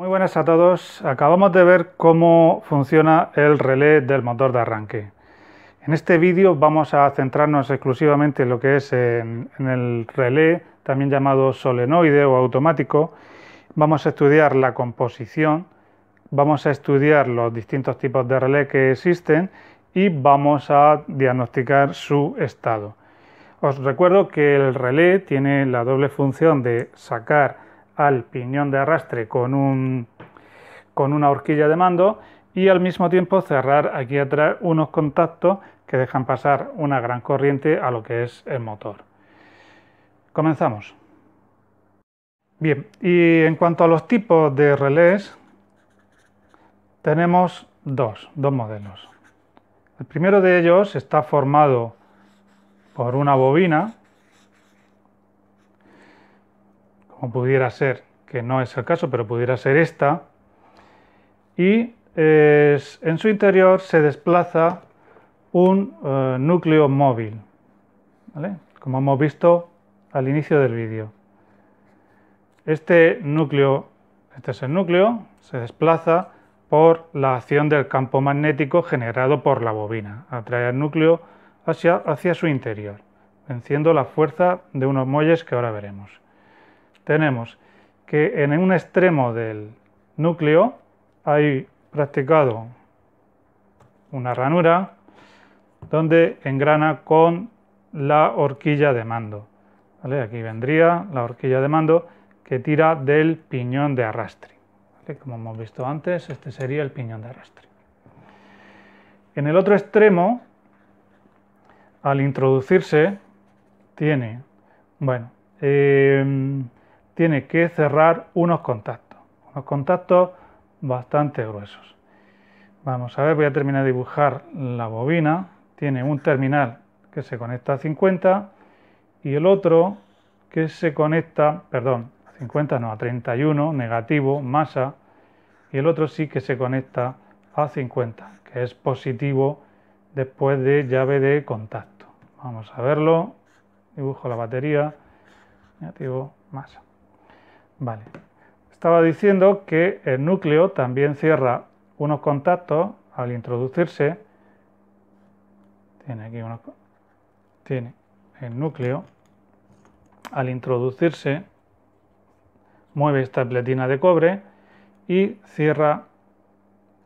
Muy buenas a todos. Acabamos de ver cómo funciona el relé del motor de arranque. En este vídeo vamos a centrarnos exclusivamente en lo que es en, el relé, también llamado solenoide o automático. Vamos a estudiar la composición, vamos a estudiar los distintos tipos de relé que existen y vamos a diagnosticar su estado. Os recuerdo que el relé tiene la doble función de sacar al piñón de arrastre con, un, con una horquilla de mando y al mismo tiempo cerrar aquí atrás unos contactos que dejan pasar una gran corriente a lo que es el motor. Comenzamos. Bien, y en cuanto a los tipos de relés, tenemos dos, dos modelos. El primero de ellos está formado por una bobina pudiera ser, que no es el caso, pero pudiera ser esta, y en su interior se desplaza un eh, núcleo móvil, como hemos visto al inicio del vídeo. Este núcleo, este es el núcleo, se desplaza por la acción del campo magnético generado por la bobina, atrae el núcleo hacia, hacia su interior, venciendo la fuerza de unos muelles que ahora veremos tenemos que en un extremo del núcleo hay practicado una ranura donde engrana con la horquilla de mando. Aquí vendría la horquilla de mando que tira del piñón de arrastre. Como hemos visto antes, este sería el piñón de arrastre. En el otro extremo, al introducirse, tiene, bueno, em, tiene que cerrar unos contactos, unos contactos bastante gruesos. Vamos a ver, voy a terminar de dibujar la bobina. Tiene un terminal que se conecta a 50 y el otro que se conecta, perdón, a 50 no, a 31, negativo, masa, y el otro sí que se conecta a 50, que es positivo después de llave de contacto. Vamos a verlo. Dibujo la batería, negativo, masa. Vale. Estaba diciendo que el núcleo también cierra unos contactos al introducirse. Tiene aquí unos. Tiene el núcleo. Al introducirse, mueve esta pletina de cobre y cierra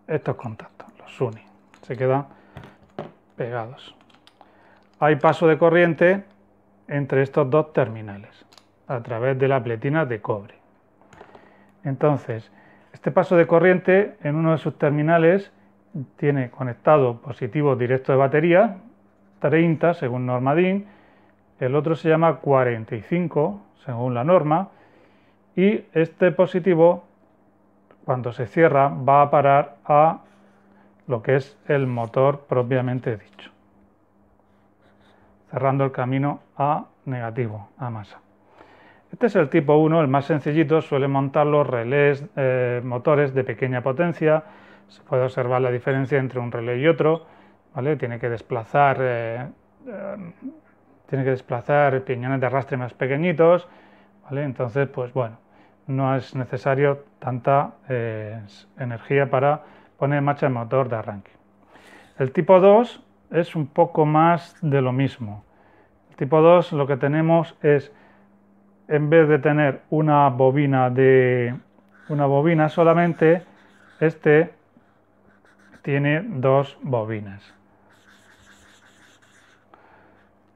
estos contactos, los une. Se quedan pegados. Hay paso de corriente entre estos dos terminales a través de la pletina de cobre. Entonces, este paso de corriente en uno de sus terminales tiene conectado positivo directo de batería, 30 según DIN, el otro se llama 45 según la norma, y este positivo, cuando se cierra, va a parar a lo que es el motor propiamente dicho, cerrando el camino a negativo, a masa. Este es el tipo 1, el más sencillito, suele montar los relés eh, motores de pequeña potencia. Se puede observar la diferencia entre un relé y otro. ¿vale? Tiene que desplazar eh, eh, tiene que desplazar piñones de arrastre más pequeñitos. Entonces, pues bueno, no es necesario tanta energía para poner en marcha el motor de arranque. El tipo 2 es un poco más de lo mismo. El tipo 2 lo que tenemos es en vez de tener una bobina de una bobina solamente, este tiene dos bobinas.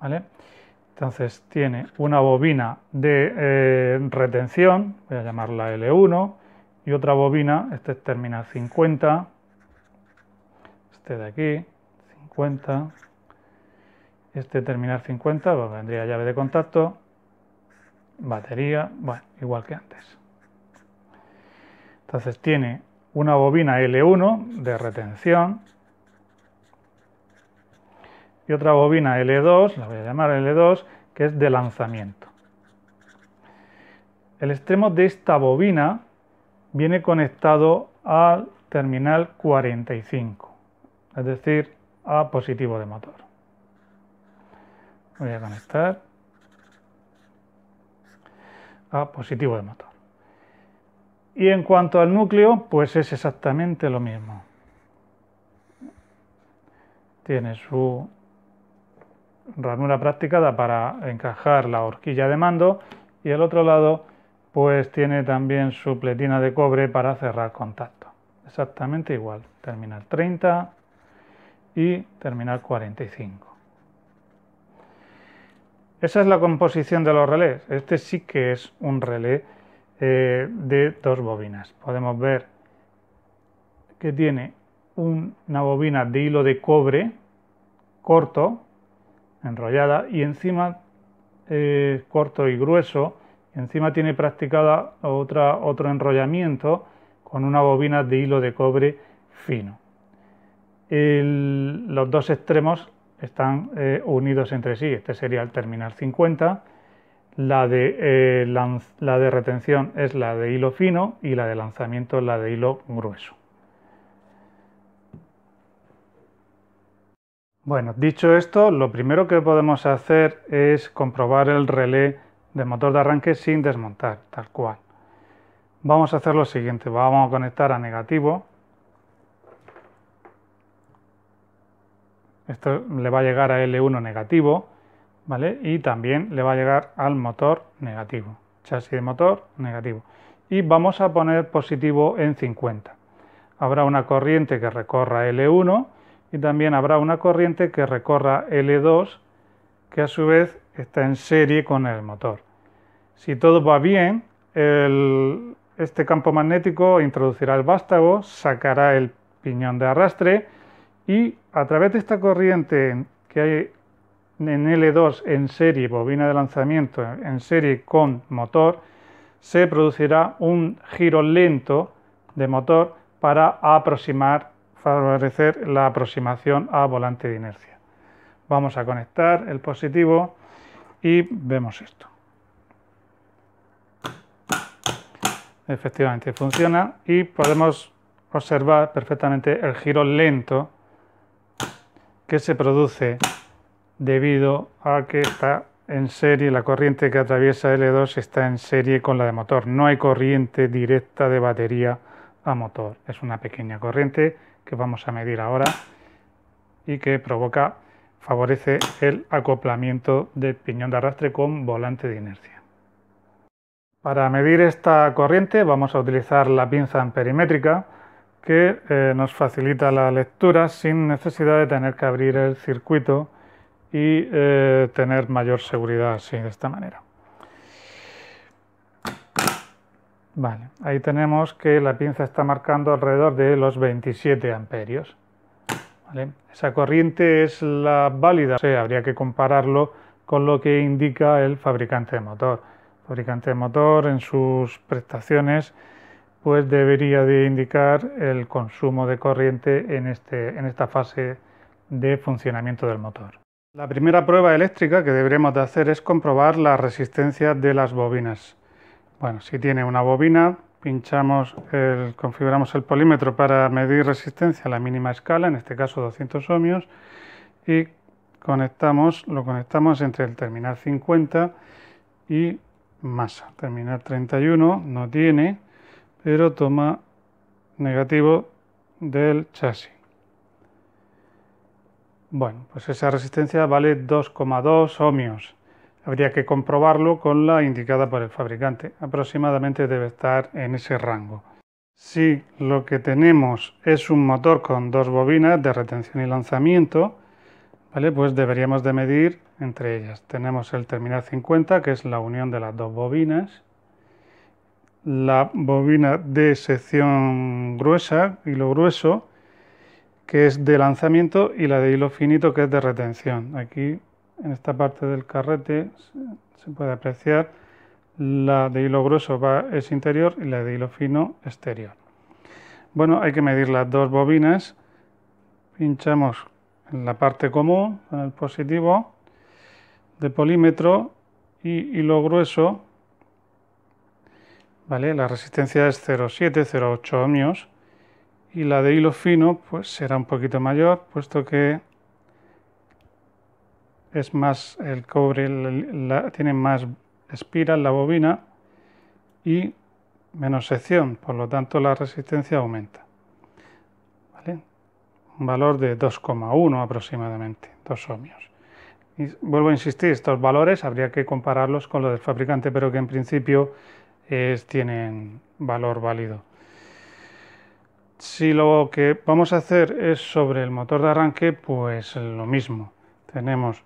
¿Vale? Entonces tiene una bobina de eh, retención, voy a llamarla L1, y otra bobina, este es terminal 50, este de aquí, 50, este terminal 50, pues vendría llave de contacto, batería, bueno, igual que antes. Entonces tiene una bobina L1 de retención y otra bobina L2, la voy a llamar L2, que es de lanzamiento. El extremo de esta bobina viene conectado al terminal 45, es decir, a positivo de motor. Voy a conectar a positivo de motor. Y en cuanto al núcleo, pues es exactamente lo mismo. Tiene su ranura practicada para encajar la horquilla de mando y el otro lado pues tiene también su pletina de cobre para cerrar contacto. Exactamente igual, terminal 30 y terminal 45. Esa es la composición de los relés. Este sí que es un relé eh, de dos bobinas. Podemos ver que tiene una bobina de hilo de cobre corto, enrollada, y encima eh, corto y grueso, encima tiene practicada otra, otro enrollamiento con una bobina de hilo de cobre fino. los dos extremos están eh, unidos entre sí. Este sería el terminal 50. La de, eh, la de retención es la de hilo fino y la de lanzamiento es la de hilo grueso. Bueno, dicho esto, lo primero que podemos hacer es comprobar el relé de motor de arranque sin desmontar, tal cual. Vamos a hacer lo siguiente, vamos a conectar a negativo Esto le va a llegar a L1 negativo, ¿vale? Y también le va a llegar al motor negativo. Chasis de motor negativo. Y vamos a poner positivo en 50. Habrá una corriente que recorra L1 y también habrá una corriente que recorra L2 que a su vez está en serie con el motor. Si todo va bien, este campo magnético introducirá el vástago, sacará el piñón de arrastre y a través de esta corriente que hay en L2 en serie, bobina de lanzamiento en serie con motor, se producirá un giro lento de motor para aproximar, favorecer la aproximación a volante de inercia. Vamos a conectar el positivo y vemos esto. Efectivamente funciona y podemos observar perfectamente el giro lento que se produce debido a que está en serie, la corriente que atraviesa L2 está en serie con la de motor. No hay corriente directa de batería a motor. Es una pequeña corriente que vamos a medir ahora y que provoca, favorece el acoplamiento del piñón de arrastre con volante de inercia. Para medir esta corriente vamos a utilizar la pinza amperimétrica que eh, nos facilita la lectura sin necesidad de tener que abrir el circuito y eh, tener mayor seguridad así de esta manera. ahí tenemos que la pinza está marcando alrededor de los 27 amperios. Esa corriente es la válida, habría que compararlo con lo que indica el fabricante de motor. El fabricante de motor en sus prestaciones pues debería de indicar el consumo de corriente en, este, en esta fase de funcionamiento del motor. La primera prueba eléctrica que deberemos de hacer es comprobar la resistencia de las bobinas. Bueno, si tiene una bobina, pinchamos configuramos el polímetro para medir resistencia a la mínima escala, en este caso 200 ohmios, y conectamos, lo conectamos entre el terminal 50 y masa. Terminal 31 no tiene, toma negativo del chasis. Bueno, pues esa resistencia vale 2,2 ohmios. Habría que comprobarlo con la indicada por el fabricante. Aproximadamente debe estar en ese rango. Si lo que tenemos es un motor con dos bobinas de retención y lanzamiento, ¿vale? pues deberíamos de medir entre ellas. Tenemos el terminal 50, que es la unión de las dos bobinas, la bobina de sección gruesa, hilo grueso, que es de lanzamiento, y la de hilo finito, que es de retención. Aquí, en esta parte del carrete, se puede apreciar la de hilo grueso va, es interior y la de hilo fino exterior. Bueno, hay que medir las dos bobinas. Pinchamos en la parte común, en el positivo, de polímetro y hilo grueso ¿vale? La resistencia es 0,7, 0,8 ohmios y la de hilo fino pues será un poquito mayor puesto que es más el cobre, la, tiene más la bobina y menos sección, por lo tanto la resistencia aumenta. ¿Vale? Un valor de 2,1 aproximadamente, 2 ohmios. Y vuelvo a insistir, estos valores habría que compararlos con los del fabricante, pero que en principio tienen valor válido. Si lo que vamos a hacer es sobre el motor de arranque, pues lo mismo. Tenemos,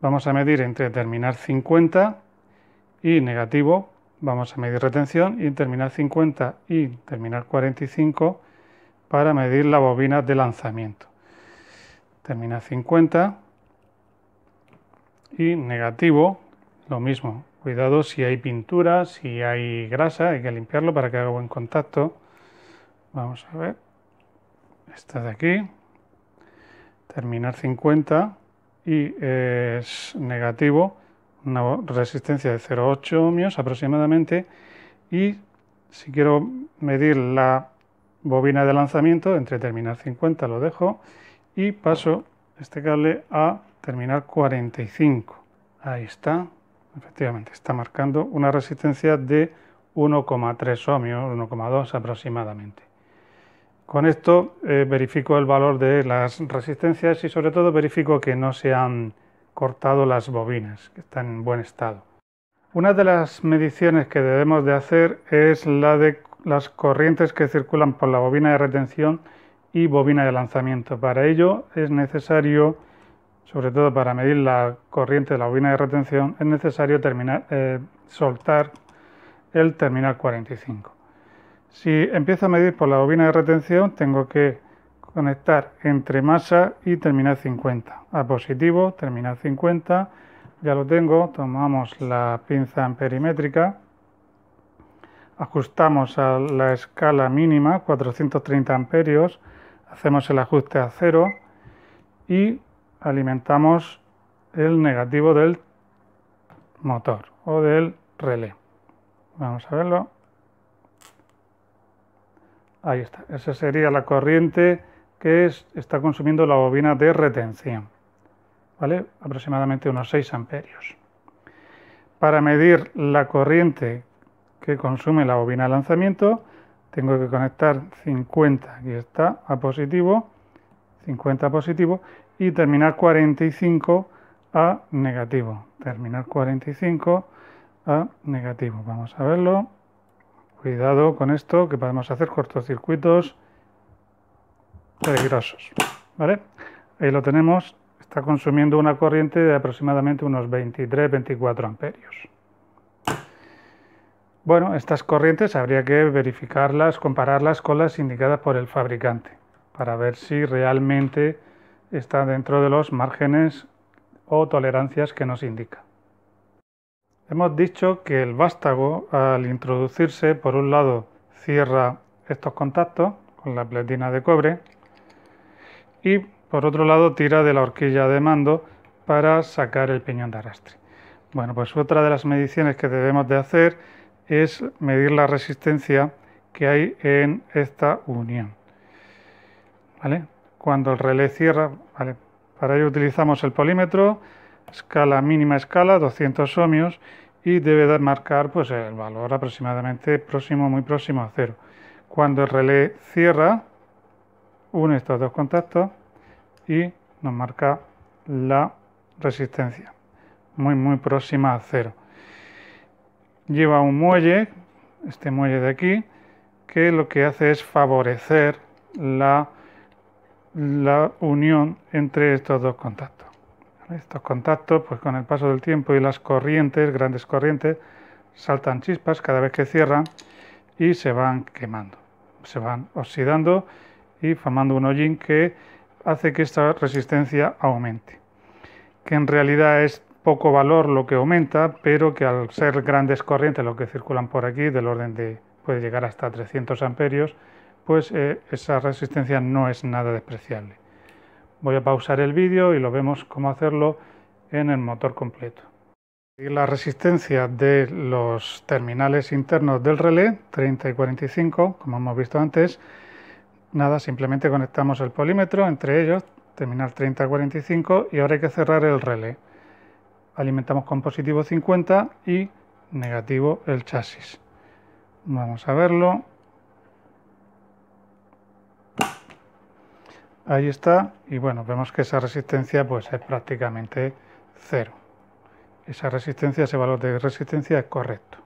vamos a medir entre terminar 50 y negativo, vamos a medir retención y terminar 50 y terminar 45 para medir la bobina de lanzamiento. Terminar 50 y negativo, lo mismo, Cuidado si hay pintura, si hay grasa, hay que limpiarlo para que haga buen contacto. Vamos a ver. Esta de aquí. Terminar 50 y es negativo. Una resistencia de 0,8 ohmios aproximadamente. Y si quiero medir la bobina de lanzamiento, entre terminar 50 lo dejo y paso este cable a terminar 45. Ahí está. Efectivamente, está marcando una resistencia de 1,3 ohmios, 1,2 aproximadamente. Con esto eh, verifico el valor de las resistencias y sobre todo verifico que no se han cortado las bobinas, que están en buen estado. Una de las mediciones que debemos de hacer es la de las corrientes que circulan por la bobina de retención y bobina de lanzamiento. Para ello es necesario sobre todo para medir la corriente de la bobina de retención, es necesario terminar, eh, soltar el terminal 45. Si empiezo a medir por la bobina de retención, tengo que conectar entre masa y terminal 50. A positivo, terminal 50, ya lo tengo, tomamos la pinza amperimétrica, ajustamos a la escala mínima, 430 amperios, hacemos el ajuste a cero y alimentamos el negativo del motor o del relé. Vamos a verlo. Ahí está. Esa sería la corriente que está consumiendo la bobina de retención. ¿Vale? Aproximadamente unos 6 amperios. Para medir la corriente que consume la bobina de lanzamiento, tengo que conectar 50, aquí está, a positivo, 50 a positivo, y terminar 45 a negativo. Terminar 45 a negativo. Vamos a verlo. Cuidado con esto, que podemos hacer cortocircuitos peligrosos. ¿Vale? Ahí lo tenemos. Está consumiendo una corriente de aproximadamente unos 23-24 amperios. Bueno, estas corrientes habría que verificarlas, compararlas con las indicadas por el fabricante, para ver si realmente está dentro de los márgenes o tolerancias que nos indica. Hemos dicho que el vástago al introducirse por un lado cierra estos contactos con la platina de cobre y por otro lado tira de la horquilla de mando para sacar el piñón de arrastre. Bueno, pues otra de las mediciones que debemos de hacer es medir la resistencia que hay en esta unión. ¿Vale? cuando el relé cierra. Vale. Para ello utilizamos el polímetro, escala mínima escala, 200 ohmios, y debe marcar pues, el valor aproximadamente próximo, muy próximo a cero. Cuando el relé cierra, une estos dos contactos y nos marca la resistencia, muy, muy próxima a cero. Lleva un muelle, este muelle de aquí, que lo que hace es favorecer la la unión entre estos dos contactos. Estos contactos, pues con el paso del tiempo y las corrientes, grandes corrientes, saltan chispas cada vez que cierran y se van quemando, se van oxidando y formando un hollín que hace que esta resistencia aumente. Que en realidad es poco valor lo que aumenta, pero que al ser grandes corrientes lo que circulan por aquí, del orden de puede llegar hasta 300 amperios, pues eh, esa resistencia no es nada despreciable. Voy a pausar el vídeo y lo vemos cómo hacerlo en el motor completo. la resistencia de los terminales internos del relé 30 y 45, como hemos visto antes, nada, simplemente conectamos el polímetro entre ellos, terminal 30 y 45 y ahora hay que cerrar el relé. Alimentamos con positivo 50 y negativo el chasis. Vamos a verlo. Ahí está, y bueno, vemos que esa resistencia pues es prácticamente cero. Esa resistencia, ese valor de resistencia es correcto.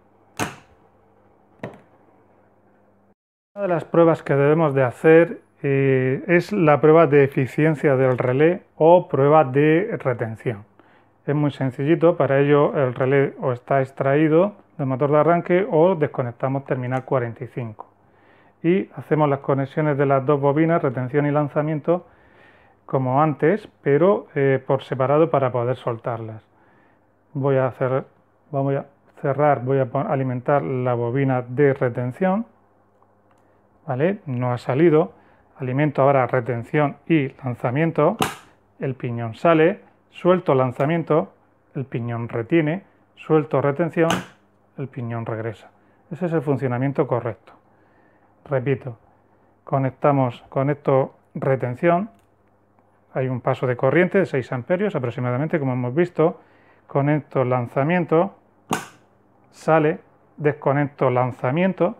Una de las pruebas que debemos de hacer eh, es la prueba de eficiencia del relé o prueba de retención. Es muy sencillito, para ello el relé o está extraído del motor de arranque o desconectamos terminal 45 y hacemos las conexiones de las dos bobinas, retención y lanzamiento, como antes, pero eh, por separado para poder soltarlas. Voy a hacer, vamos a cerrar, voy a alimentar la bobina de retención, ¿vale? No ha salido, alimento ahora retención y lanzamiento, el piñón sale, suelto lanzamiento, el piñón retiene, suelto retención, el piñón regresa. Ese es el funcionamiento correcto repito, conectamos, conecto retención, hay un paso de corriente de 6 amperios aproximadamente, como hemos visto, conecto lanzamiento, sale, desconecto lanzamiento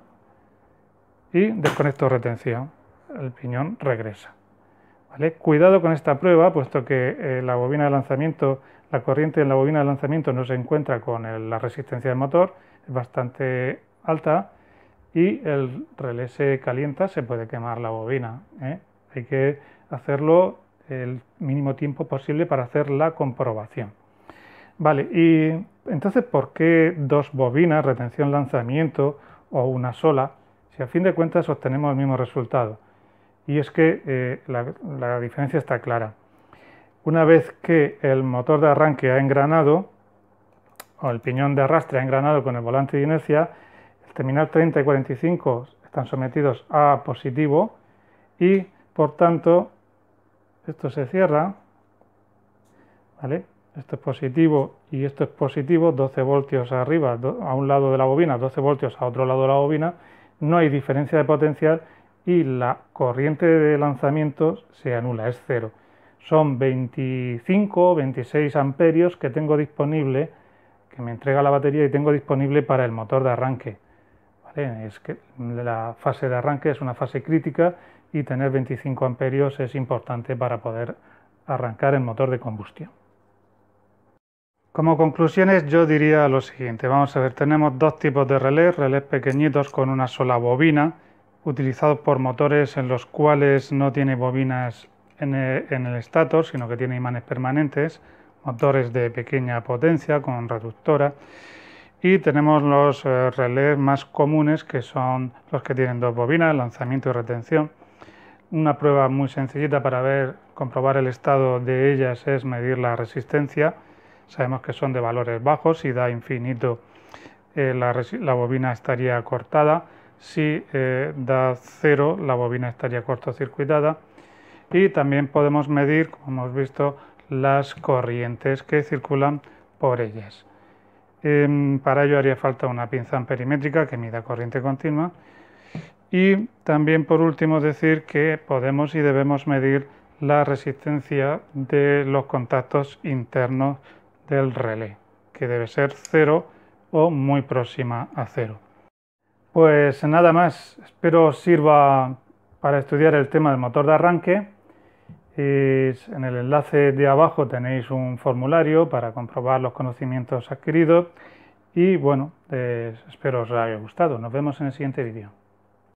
y desconecto retención, el piñón regresa. ¿Vale? Cuidado con esta prueba, puesto que eh, la bobina de lanzamiento, la corriente en la bobina de lanzamiento no se encuentra con la resistencia del motor, es bastante alta y el relé se calienta, se puede quemar la bobina. ¿eh? Hay que hacerlo el mínimo tiempo posible para hacer la comprobación. Vale, y entonces, ¿por qué dos bobinas, retención, lanzamiento o una sola, si a fin de cuentas obtenemos el mismo resultado? Y es que eh, la diferencia está clara. Una vez que el motor de arranque ha engranado, o el piñón de arrastre ha engranado con el volante de inercia, terminal 30 y 45 están sometidos a positivo y por tanto esto se cierra, ¿vale? Esto es positivo y esto es positivo, 12 voltios arriba a un lado de la bobina, 12 voltios a otro lado de la bobina, no hay diferencia de potencial y la corriente de lanzamiento se anula, es cero. Son 25 o 26 amperios que tengo disponible, que me entrega la batería y tengo disponible para el motor de arranque. Es que la fase de arranque es una fase crítica y tener 25 amperios es importante para poder arrancar el motor de combustión. Como conclusiones yo diría lo siguiente, vamos a ver, tenemos dos tipos de relés, relés pequeñitos con una sola bobina, utilizados por motores en los cuales no tiene bobinas en e, el, estator, sino que tiene imanes permanentes, motores de pequeña potencia con reductora y tenemos los eh, relés más comunes que son los que tienen dos bobinas, lanzamiento y retención. Una prueba muy sencillita para ver, comprobar el estado de ellas es medir la resistencia. Sabemos que son de valores bajos, si da infinito eh, la, bobina estaría cortada, si eh, da cero la bobina estaría cortocircuitada. Y también podemos medir, como hemos visto, las corrientes que circulan por ellas. Em, para ello haría falta una pinza amperimétrica que mida corriente continua. Y también por último decir que podemos y debemos medir la resistencia de los contactos internos del relé, que debe ser cero o muy próxima a cero. Pues nada más, espero sirva para estudiar el tema del motor de arranque en el enlace de abajo tenéis un formulario para comprobar los conocimientos adquiridos y bueno, espero os haya gustado. Nos vemos en el siguiente vídeo.